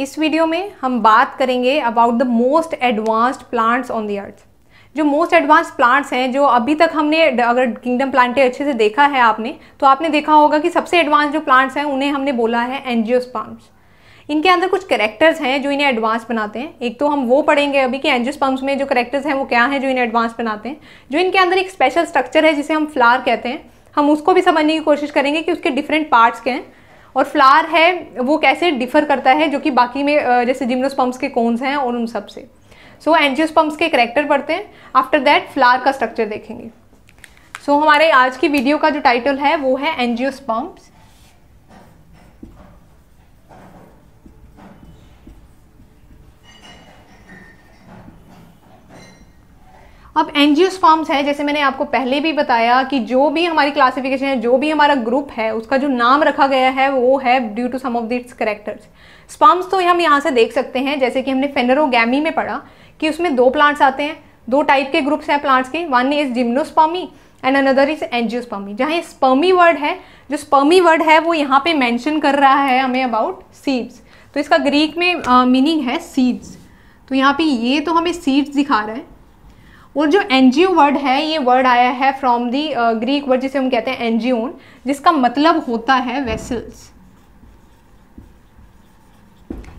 इस वीडियो में हम बात करेंगे about the most advanced plants on the earth जो मोस्ट एडवांस प्लांट्स हैं जो अभी तक हमने अगर किंगडम प्लांटे अच्छे से देखा है आपने तो आपने देखा होगा कि सबसे एडवांस जो प्लांट्स हैं उन्हें हमने बोला है एनजियोस प्लांट्स इनके अंदर कुछ करेक्टर्स हैं जो इन्हें एडवांस बनाते हैं एक तो हम वो पढ़ेंगे अभी कि एनजियोस में जो करेक्टर्स हैं वो क्या हैं जो इन्हें एडवांस बनाते हैं जो इनके अंदर एक स्पेशल स्ट्रक्चर है जिसे हम फ्लार कहते हैं हम उसको भी समझने की कोशिश करेंगे कि उसके डिफरेंट पार्ट्स के हैं और फ्लावर है वो कैसे डिफर करता है जो कि बाकी में जैसे जिम्नोस्पम्स के कोन्स हैं और उन सब से सो एंजियोस्पम्स के करेक्टर पढ़ते हैं आफ्टर दैट फ्लावर का स्ट्रक्चर देखेंगे सो so, हमारे आज की वीडियो का जो टाइटल है वो है एनजियोस्पम्प्स अब एनजीओस फॉर्म्स हैं जैसे मैंने आपको पहले भी बताया कि जो भी हमारी क्लासिफिकेशन है जो भी हमारा ग्रुप है उसका जो नाम रखा गया है वो है due to some of its characters स्पम्स तो हम यहाँ से देख सकते हैं जैसे कि हमने फेनरोगैमी में पढ़ा कि उसमें दो प्लांट्स आते हैं दो टाइप के ग्रुप्स हैं प्लांट्स के one is gymnospermae and another is angiospermae जहाँ ये स्पर्मी वर्ड है जो स्पर्मी वर्ड है वो यहाँ पे मैंशन कर रहा है हमें अबाउट सीड्स तो इसका ग्रीक में मीनिंग uh, है सीड्स तो यहाँ पे ये तो हमें सीड्स दिखा रहा है और जो एनजीओ वर्ड है ये वर्ड आया है फ्रॉम दी ग्रीक वर्ड जिसे हम कहते हैं एनजीओन जिसका मतलब होता है वेसल्स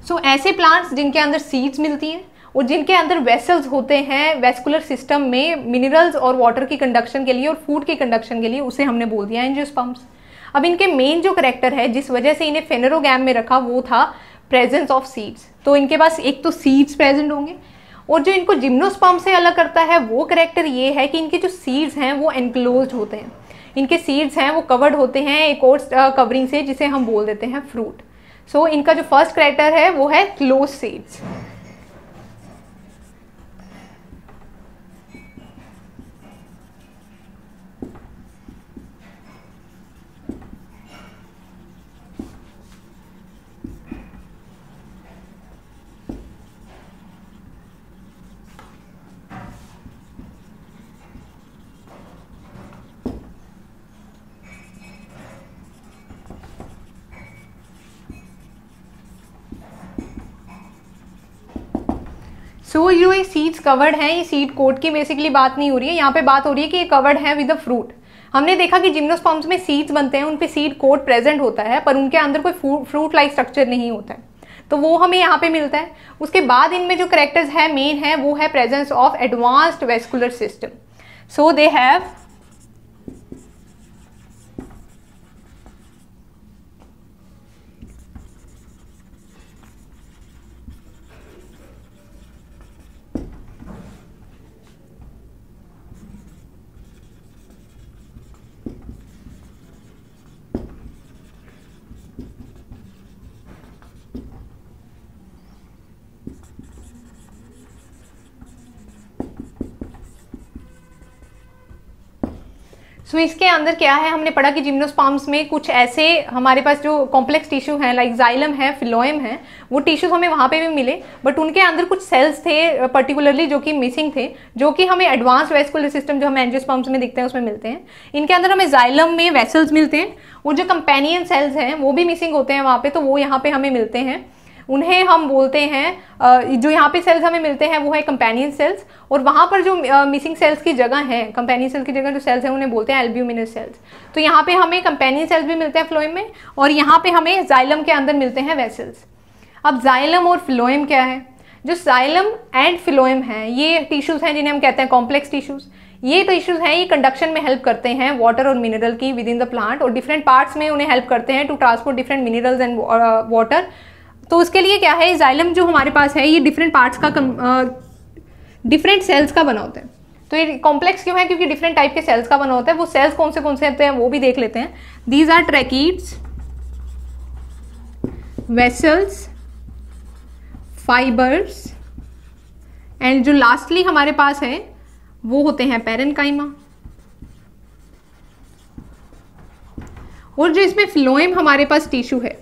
सो so, ऐसे प्लांट्स जिनके अंदर सीड्स मिलती हैं और जिनके अंदर वेसल्स होते हैं वेस्कुलर सिस्टम में मिनरल्स और वाटर की कंडक्शन के लिए और फूड की कंडक्शन के लिए उसे हमने बोल दिया एनजियोस्पम्प्स अब इनके मेन जो करेक्टर है जिस वजह से इन्हें फेनरोगैम में रखा वो था प्रेजेंस ऑफ सीड्स तो इनके पास एक तो सीड्स प्रेजेंट होंगे और जो इनको जिम्नोस्पर्म से अलग करता है वो करेक्टर ये है कि इनके जो सीड्स हैं वो एनक्लोज होते हैं इनके सीड्स हैं वो कवर्ड होते हैं एक और कवरिंग से जिसे हम बोल देते हैं फ्रूट सो so, इनका जो फर्स्ट करेक्टर है वो है क्लोज सीड्स सो so, जो ये सीड्स कवर्ड हैं ये सीड कोट की बेसिकली बात नहीं हो रही है यहाँ पे बात हो रही है कि ये कवर्ड है विद अ फ्रूट हमने देखा कि जिम्नोस्पॉम्स में सीड्स बनते हैं उन पर सीड कोट प्रेजेंट होता है पर उनके अंदर कोई फ्रूट लाइक स्ट्रक्चर नहीं होता है तो वो हमें यहाँ पे मिलता है उसके बाद इनमें जो करेक्टर्स है मेन है वो है presence of advanced vascular system so they have so तो इसके अंदर क्या है हमने पढ़ा कि जिम्नोस्पाम्स में कुछ ऐसे हमारे पास जो कॉम्प्लेक्स टिश्यू हैं लाइक जाइलम है फिलोएम है वो टिश्यूज हमें वहाँ पे भी मिले बट उनके अंदर कुछ सेल्स थे पर्टिकुलरली जो कि मिसिंग थे जो कि हमें एडवांस वेस्कुलर सिस्टम जो हम एनजियोस्पाम्स में दिखते हैं उसमें मिलते हैं इनके अंदर हमें जाइलम में वेसल्स मिलते हैं वो जो कंपेनियन सेल्स हैं वो भी मिसिंग होते हैं वहाँ पर तो वो यहाँ पर हमें मिलते हैं उन्हें हम बोलते हैं जो यहाँ पे सेल्स हमें मिलते हैं वो है कंपेनियन सेल्स और वहाँ पर जो मिसिंग सेल्स की जगह है कंपेनियन सेल्स की जगह जो सेल्स हैं उन्हें बोलते हैं एल्ब्यूमिनस सेल्स तो यहाँ पे हमें कंपेनियन सेल्स भी मिलते हैं फ्लोएम में और यहाँ पे हमें जाइलम के अंदर मिलते हैं वेसल्स अब जाइलम और फ्लोएम क्या है जो साइलम एंड फिलोएम हैं ये टिश्यूज़ हैं जिन्हें हम कहते हैं कॉम्प्लेक्स टिश्यूज़ ये इश्यूज़ हैं ये कंडक्शन में हेल्प करते हैं वाटर और मिनरल की विद इन द प्लांट और डिफरेंट पार्ट्स में उन्हें हेल्प करते हैं to transport different minerals and water तो उसके लिए क्या है जाइलम जो हमारे पास है ये डिफरेंट पार्ट्स का डिफरेंट सेल्स का बना होता है तो ये कॉम्प्लेक्स क्यों है क्योंकि डिफरेंट टाइप के सेल्स का बना होता है वो सेल्स कौन से कौन से होते हैं वो भी देख लेते हैं these are tracheids vessels fibres and जो लास्टली हमारे पास है वो होते हैं पेरनकाइमा और जो इसमें फ्लोएम हमारे पास टिश्यू है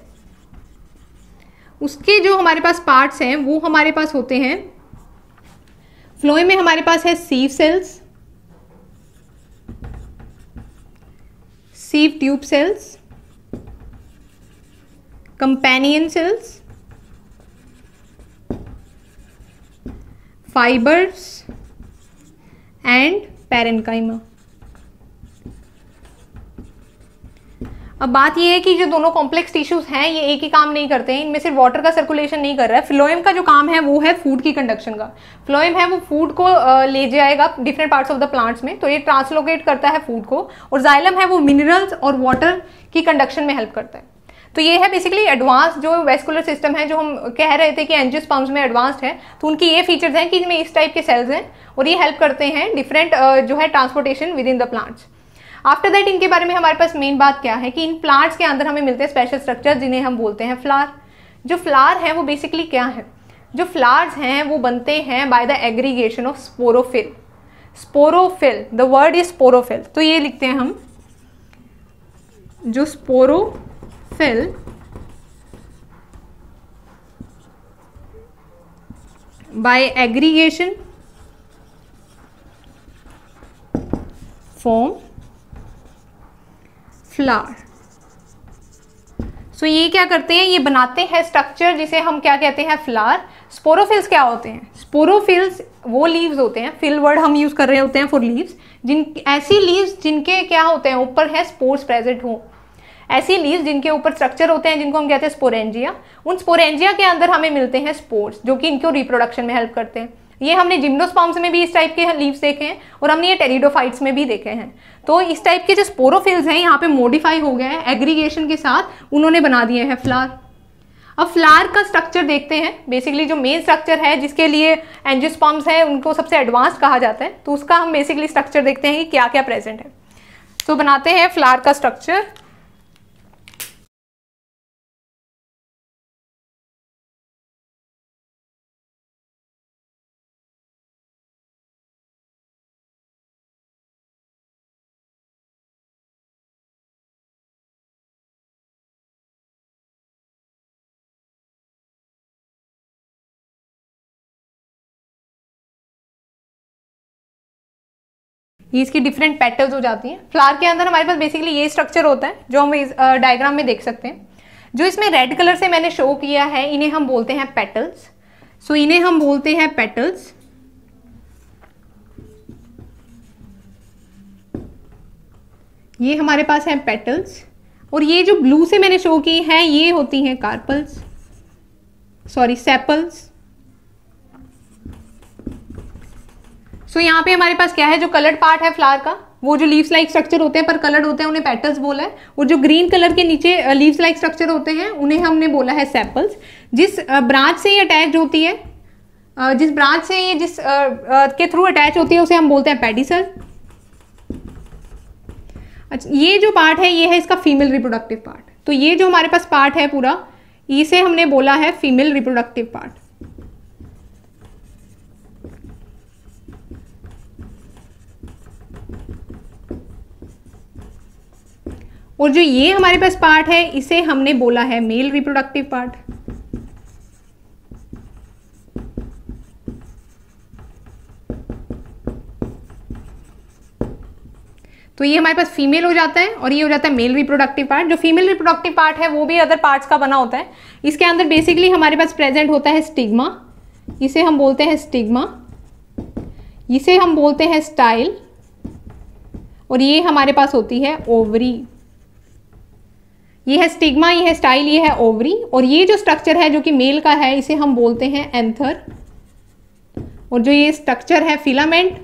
उसके जो हमारे पास पार्ट्स हैं वो हमारे पास होते हैं फ्लोएम में हमारे पास है sieve cells sieve tube cells companion cells fibres and parenchyma अब बात यह है कि जो दोनों कॉम्प्लेक्स टिश्यूज हैं ये एक ही काम नहीं करते हैं इनमें सिर्फ वाटर का सर्कुलेशन नहीं कर रहा है फ्लोएम का जो काम है वो है फूड की कंडक्शन का फ्लोएम है वो फूड को ले जाएगा different parts of the plants में तो ये ट्रांसलोकेट करता है फूड को और जाइलम है वो मिनरल्स और वाटर की कंडक्शन में हेल्प करता है तो ये है बेसिकली एडवांस जो वेस्कुलर सिस्टम है जो हम कह रहे थे कि एनजिस पम्प में एडवांस्ड है तो उनकी ये फीचर्स हैं कि इसमें इस टाइप के सेल्स हैं और ये हेल्प करते हैं डिफरेंट जो है transportation within the plants after that इनके बारे में हमारे पास मेन बात क्या है कि इन प्लांट्स के अंदर हमें मिलते हैं स्पेशल स्ट्रक्चर जिन्हें हम बोलते हैं फ्लार जो फ्लार है वो बेसिकली क्या है जो फ्लार्स हैं वो बनते हैं by the aggregation of sporophyll sporophyll the word is sporophyll तो ये लिखते हैं हम जो sporophyll by aggregation form flower so ये क्या करते हैं ये बनाते हैं स्ट्रक्चर जिसे हम क्या कहते हैं फ्लावर स्पोरोफिल्स क्या होते हैं स्पोरोफिल्स वो लीव्स होते हैं फिल वर्ड हम यूज़ कर रहे होते हैं फॉर लीव्स जिन ऐसी लीव्स जिनके क्या होते हैं ऊपर है स्पोर्स प्रेजेंट हो ऐसी लीव्स जिनके ऊपर स्ट्रक्चर होते हैं जिनको हम कहते हैं स्पोरेंजिया उन स्पोरेंजिया के अंदर हमें मिलते हैं स्पोर्स जो कि इनको रिप्रोडक्शन में हेल्प करते हैं ये हमने जिम्नोस्पॉम्स में भी इस टाइप के लीव्स देखे हैं और हमने ये टेरिडोफाइट्स में भी देखे हैं तो इस टाइप के जो स्पोरोफिल्स हैं यहाँ पे मॉडिफाई हो गए हैं एग्रीगेशन के साथ उन्होंने बना दिए हैं फ्लार अब फ्लार का स्ट्रक्चर देखते हैं बेसिकली जो मेन स्ट्रक्चर है जिसके लिए एंजियोस्पॉम्स है उनको सबसे एडवांस कहा जाता है तो उसका हम बेसिकली स्ट्रक्चर देखते हैं कि क्या क्या प्रेजेंट है तो बनाते हैं फ्लार का स्ट्रक्चर ये इसकी डिफरेंट पैटर्न हो जाती हैं फ्लावर के अंदर हमारे पास बेसिकली ये स्ट्रक्चर होता है जो हम इस डायग्राम में देख सकते हैं जो इसमें रेड कलर से मैंने शो किया है इन्हें हम बोलते हैं पेटल्स सो इन्हें हम बोलते हैं पेटल्स ये हमारे पास हैं पेटल्स और ये जो ब्लू से मैंने शो की हैं ये होती हैं carpels sorry sepals so so, यहाँ पे हमारे पास क्या है जो कलर्ड पार्ट है फ्लावर का वो जो लीव्स लाइक स्ट्रक्चर होते हैं पर कलर्ड होते हैं उन्हें पेटल्स बोला है और जो ग्रीन कलर के नीचे लीव्स लाइक स्ट्रक्चर होते हैं उन्हें हमने बोला है सैपल्स जिस ब्रांच से ये अटैच होती है जिस ब्रांच से ये जिस के थ्रू अटैच होती है उसे हम बोलते हैं पेडिसल अच्छा ये जो पार्ट है ये है इसका फीमेल रिप्रोडक्टिव पार्ट तो ये जो हमारे पास पार्ट है पूरा इसे हमने बोला है फीमेल रिप्रोडक्टिव पार्ट और जो ये हमारे पास पार्ट है इसे हमने बोला है मेल रिप्रोडक्टिव पार्ट तो ये हमारे पास फीमेल हो जाता है और ये हो जाता है मेल रिप्रोडक्टिव पार्ट जो फीमेल रिप्रोडक्टिव पार्ट है वो भी अदर पार्ट्स का बना होता है इसके अंदर बेसिकली हमारे पास प्रेजेंट होता है स्टिग्मा इसे हम बोलते हैं स्टिग्मा इसे हम बोलते हैं स्टाइल और ये हमारे पास होती है ओवरी ये है स्टिग्मा ये है स्टाइल ये है ओवरी और ये जो स्ट्रक्चर है जो कि मेल का है इसे हम बोलते हैं एंथर और जो ये स्ट्रक्चर है फिलामेंट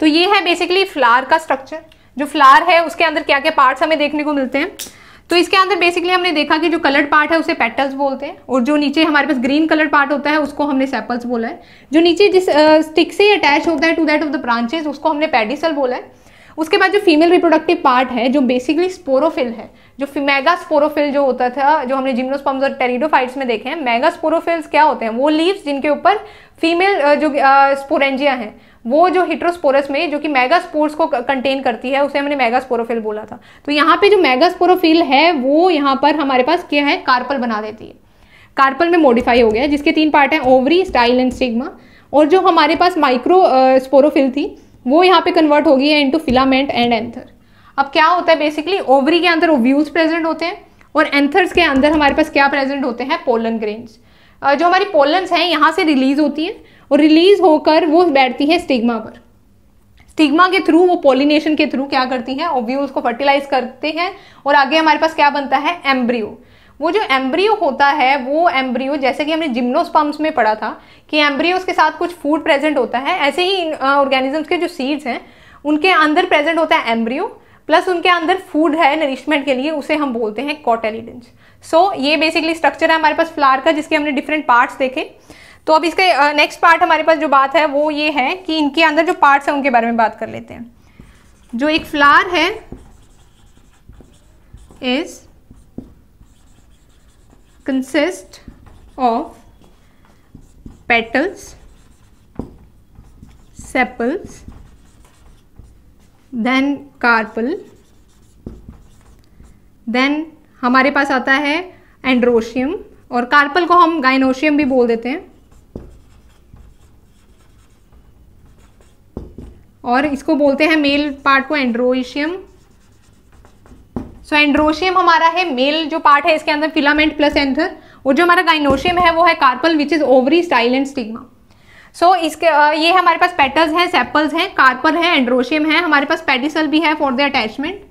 तो ये है बेसिकली फ्लावर का स्ट्रक्चर जो फ्लावर है उसके अंदर क्या क्या पार्ट्स हमें देखने को मिलते हैं तो इसके अंदर बेसिकली हमने देखा कि जो कलर्ड पार्ट है उसे पेटल्स बोलते हैं और जो नीचे हमारे पास ग्रीन कलर पार्ट होता है उसको हमने सेपल्स बोला है जो नीचे जिस स्टिक से अटैच होता है to that of the branches उसको हमने पेडिसल बोला है उसके बाद जो फीमेल रिप्रोडक्टिव पार्ट है जो बेसिकली स्पोरोफिल है जो मेगा स्पोरोफिल जो होता था जो हमने जिम्नोस्पम्स और टेरिडोफाइट्स में देखे हैं मेगा स्पोरोफिल्स क्या होते हैं वो लीव्स जिनके ऊपर फीमेल जो स्पोरेंजिया हैं वो जो हिट्रोस्पोरस में जो कि मेगा स्पोर्स को कंटेन करती है उसे हमने मेगा स्पोरोफिल बोला था तो यहाँ पे जो मेगा स्पोरोफिल है वो यहाँ पर हमारे पास क्या है कार्पल बना देती है कार्पल में मॉडिफाई हो गया जिसके तीन पार्ट हैं ओवरी स्टाइल एंड स्टिग्मा और जो हमारे पास माइक्रो स्पोरोफिल थी वो यहाँ पे कन्वर्ट होगी है इंटू फिलामेंट एंड एंथर अब क्या होता है बेसिकली ओवरी के अंदर ओव्यूल्स प्रेजेंट होते हैं और एंथर्स के अंदर हमारे पास क्या प्रेजेंट होते हैं पोलन ग्रेन्स जो हमारी पोलन्स हैं यहाँ से रिलीज होती हैं और रिलीज होकर वो बैठती है स्टिग्मा पर स्टिग्मा के थ्रू वो पोलिनेशन के थ्रू क्या करती हैं ओव्यूल्स को फर्टिलाइज करते हैं और आगे हमारे पास क्या बनता है एम्ब्रियो वो जो एम्ब्रियो होता है वो एम्ब्रियो जैसे कि हमने जिम्नोस्पम्स में पढ़ा था कि एम्ब्रियोज के साथ कुछ फूड प्रेजेंट होता है ऐसे ही ऑर्गेनिजम्स के जो सीड्स हैं उनके अंदर प्रेजेंट होता है एम्ब्रियो प्लस उनके अंदर फूड है नरिशमेंट के लिए उसे हम बोलते हैं कॉटेलिडेंस सो so, ये बेसिकली स्ट्रक्चर है हमारे पास फ्लावर का जिसके हमने डिफरेंट पार्ट्स देखे तो अब इसके नेक्स्ट uh, पार्ट हमारे पास जो बात है वो ये है कि इनके अंदर जो पार्ट्स हैं उनके बारे में बात कर लेते हैं जो एक फ्लावर है is consist of petals, sepals, then carpel, then हमारे पास आता है एंड्रोशियम और कार्पल को हम गाइनोशियम भी बोल देते हैं और इसको बोलते हैं मेल पार्ट को एंड्रोशियम सो एंड्रोशियम हमारा है मेल जो पार्ट है इसके अंदर फिलामेंट प्लस एंथर और जो हमारा गाइनोशियम है वो है carpel which is ovary style and stigma so इसके ये हमारे पास पेटल्स हैं सेपल्स हैं कार्पल है एंड्रोशियम है हमारे पास पेडिसल भी है फॉर द अटैचमेंट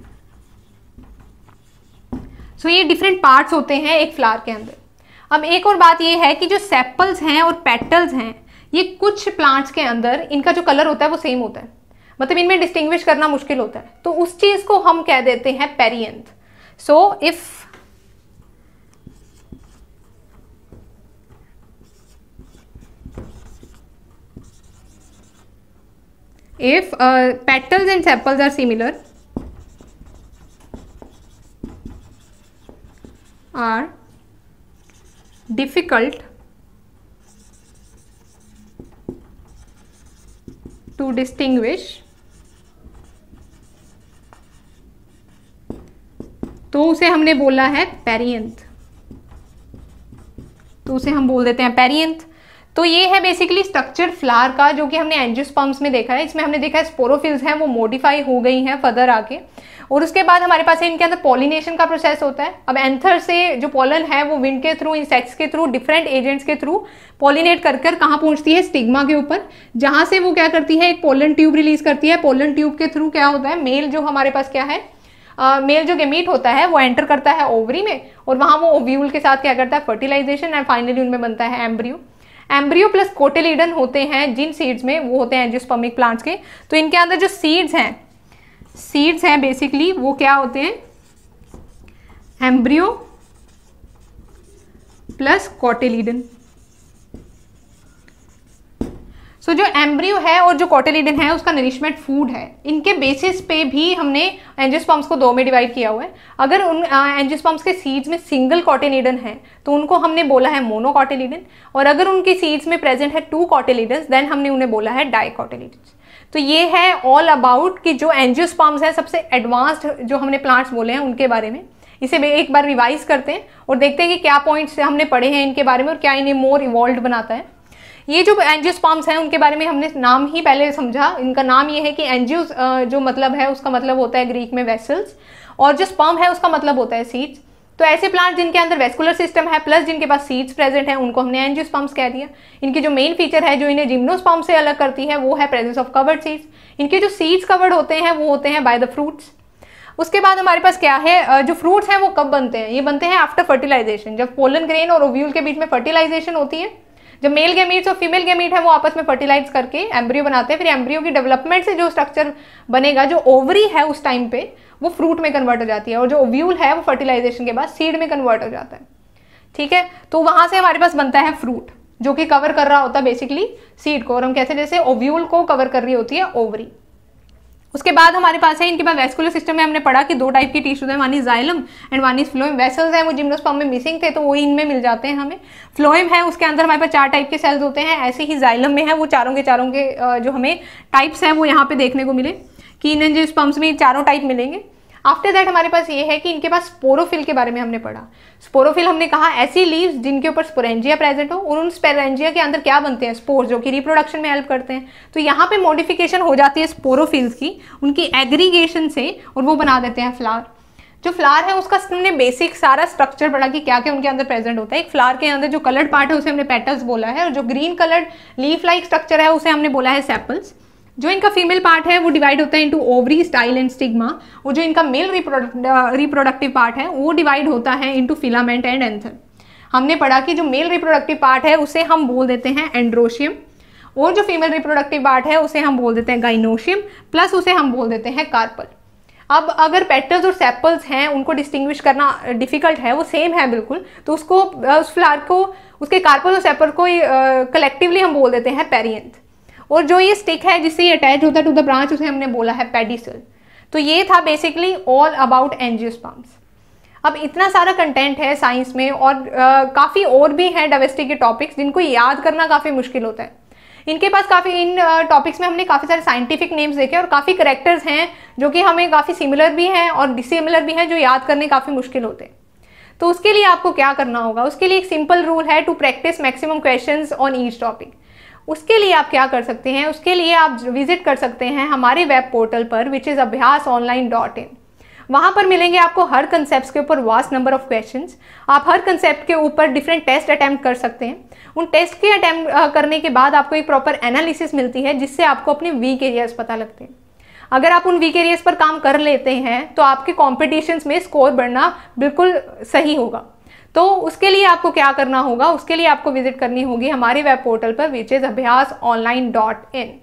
सो ये डिफरेंट पार्ट्स होते हैं एक फ्लावर के अंदर अब एक और बात ये है कि जो सेपल्स हैं और पेटल्स हैं ये कुछ प्लांट्स के अंदर इनका जो कलर होता है वो सेम होता है मतलब इनमें डिस्टिंग्विश करना मुश्किल होता है तो उस चीज को हम कह देते हैं perianth so if if petals and sepals are similar are difficult to distinguish तो उसे हमने बोला है पेरियंथ तो उसे हम बोल देते हैं पेरियंत तो ये है बेसिकली स्ट्रक्चर फ्लावर का जो कि हमने एंजियोस्पम्स में देखा है इसमें हमने देखा है स्पोरोफिल्स हैं वो मॉडिफाई हो गई हैं फर्दर आके और उसके बाद हमारे पास इनके अंदर पॉलिनेशन का प्रोसेस होता है अब एंथर से जो पॉलन है वो विंड के थ्रू इंसेक्ट्स के थ्रू डिफरेंट एजेंट्स के थ्रू पॉलिनेट कर कर कहाँ पहुँचती है स्टिग्मा के ऊपर जहाँ से वो क्या करती है एक पोलन ट्यूब रिलीज करती है पोलन ट्यूब के थ्रू क्या होता है मेल जो हमारे पास क्या है मेल जो गेमीट होता है वो एंटर करता है ओवरी में और वहाँ वो ओव्यूल के साथ क्या करता है फर्टिलाइजेशन एंड फाइनली उनमें बनता है एम्ब्रियो एम्ब्रियो प्लस कोटेलीडन होते हैं जिन सीड्स में वो होते हैं एंजियोस्पर्मिक प्लांट्स के तो इनके अंदर जो सीड्स हैं सीड्स हैं बेसिकली वो क्या होते हैं embryo plus cotyledon so so, जो एम्ब्रियो है और जो कॉटेलिडन है उसका नरिशमेंट फूड है इनके बेसिस पे भी हमने एंजियोस्पॉम्स को दो में डिवाइड किया हुआ है अगर उन एंजियोस्पॉम्स के सीड्स में सिंगल कॉटेलिडन है तो उनको हमने बोला है मोनो कॉटेलिडन और अगर उनके सीड्स में प्रेजेंट है टू कॉटेलिडन देन हमने उन्हें बोला है डाई कॉटेलिडन तो ये है ऑल अबाउट कि जो एंजियोस्पॉम्स है सबसे एडवांस्ड जो हमने प्लांट्स बोले हैं उनके बारे में इसे एक बार रिवाइज करते हैं और देखते हैं कि क्या पॉइंट्स हमने पढ़े हैं इनके बारे में और क्या इन्हें मोर इवॉल्व बनाता है ये जो स्पॉम्स हैं उनके बारे में हमने नाम ही पहले समझा इनका नाम ये है कि एनजियो जो मतलब है उसका मतलब होता है ग्रीक में वेसल्स और जो स्पॉम है उसका मतलब होता है सीड्स तो ऐसे प्लांट जिनके अंदर वेस्कुलर सिस्टम है प्लस जिनके पास सीड्स प्रेजेंट हैं उनको हमने स्पॉम्स कह दिया इनकी जो मेन फीचर है जो इन्हें जिम्नोस्पम्प से अलग करती है वो है प्रेजेंस ऑफ कवर्ड सीड्स इनके जो सीड्स कवर्ड होते हैं वो होते हैं बाय द फ्रूट्स उसके बाद हमारे पास क्या है जो फ्रूट्स हैं वो कब बनते हैं ये बनते हैं आफ्टर फर्टिलाइजेशन जब पोलन ग्रेन और ओव्यूल के बीच में फर्टिलाइजेशन होती है जो मेल गेमीट्स और फीमेल गेमीट है वो आपस में फर्टिलाइज करके एम्ब्रियो बनाते हैं फिर एम्ब्रियो की डेवलपमेंट से जो स्ट्रक्चर बनेगा जो ओवरी है उस टाइम पे वो फ्रूट में कन्वर्ट हो जाती है और जो ओव्यूल है वो फर्टिलाइजेशन के बाद सीड में कन्वर्ट हो जाता है ठीक है तो वहां से हमारे पास बनता है फ्रूट जो कि कवर कर रहा होता है बेसिकली सीड को और हम कहते हैं जैसे ओव्यूल को कवर कर रही होती है ओवरी उसके बाद हमारे पास है इनके पास वेस्कुलर सिस्टम में हमने पढ़ा कि दो टाइप के टिश्यूज हैं one is xylem and one is phloem vessels हैं वो जिम्नोस्पर्म में मिसिंग थे तो वो इनमें मिल जाते हैं हमें फ्लोएम है उसके अंदर हमारे पास चार टाइप के सेल्स होते हैं ऐसे ही जाइलम में है वो चारों के चारों के जो हमें टाइप्स हैं वो यहाँ पे देखने को मिले कि इन जिस पंप्स में चारों टाइप मिलेंगे आफ्टर दैट हमारे पास ये है कि इनके पास स्पोरोफिल के बारे में हमने पढ़ा स्पोरोफिल हमने कहा ऐसी लीव्स जिनके ऊपर स्पोरेंजिया प्रेजेंट हो और उन स्पेरेंजिया के अंदर क्या बनते हैं स्पोर जो कि रिप्रोडक्शन में हेल्प करते हैं तो यहाँ पे मॉडिफिकेशन हो जाती है स्पोरोफिल्स की उनकी एग्रीगेशन से और वो बना देते हैं फ्लावर जो फ्लावर है उसका हमने बेसिक सारा स्ट्रक्चर पढ़ा कि क्या क्या उनके अंदर प्रेजेंट होता है एक फ्लावर के अंदर जो कलर्ड पार्ट है उसे हमने पेटल्स बोला है और जो green coloured leaf like structure है उसे हमने बोला है सेपल्स जो इनका फीमेल पार्ट है वो डिवाइड होता है into ovary style and stigma और जो इनका मेल रिप्रोडक्टिव पार्ट है वो डिवाइड होता है इंटू फिलामेंट एंड एंथर हमने पढ़ा कि जो मेल रिप्रोडक्टिव पार्ट है उसे हम बोल देते हैं एंड्रोशियम और जो फीमेल रिप्रोडक्टिव पार्ट है उसे हम बोल देते हैं गाइनोशियम प्लस उसे हम बोल देते हैं कार्पल अब अगर पेटल्स और सेप्पल्स हैं उनको डिस्टिंग्विश करना डिफिकल्ट है वो सेम है बिल्कुल तो उसको उस फ्लावर को उसके कार्पल और सेप्पल को कलेक्टिवली हम बोल देते हैं पेरियंथ और जो ये स्टिक है जिससे ये अटैच होता है टू द ब्रांच उसे हमने बोला है पेडिसल तो ये था बेसिकली ऑल अबाउट एनजियोस्पर्म्स अब इतना सारा कंटेंट है साइंस में और काफ़ी और भी हैं डोमेस्टिक के टॉपिक्स जिनको याद करना काफ़ी मुश्किल होता है इनके पास काफ़ी इन टॉपिक्स में हमने काफ़ी सारे साइंटिफिक नेम्स देखे और काफ़ी करेक्टर्स हैं जो कि हमें काफ़ी सिमिलर भी हैं और डिसिमिलर भी हैं जो याद करने काफ़ी मुश्किल होते हैं तो उसके लिए आपको क्या करना होगा उसके लिए एक सिंपल रूल है to practise maximum questions on each topic उसके लिए आप क्या कर सकते हैं उसके लिए आप विजिट कर सकते हैं हमारे वेब पोर्टल पर which is Abhyas online dot in वहाँ पर मिलेंगे आपको हर कंसेप्ट के ऊपर वास्ट नंबर ऑफ क्वेश्चन आप हर कंसेप्ट के ऊपर डिफरेंट टेस्ट अटैम्प्ट कर सकते हैं उन टेस्ट के अटैम्प्ट करने के बाद आपको एक प्रॉपर एनालिसिस मिलती है जिससे आपको अपने वीक एरियाज पता लगते हैं अगर आप उन वीक एरियाज पर काम कर लेते हैं तो आपके कॉम्पिटिशन्स में स्कोर बढ़ना बिल्कुल सही होगा तो उसके लिए आपको क्या करना होगा उसके लिए आपको विजिट करनी होगी हमारे वेब पोर्टल पर which is Abhyas online dot in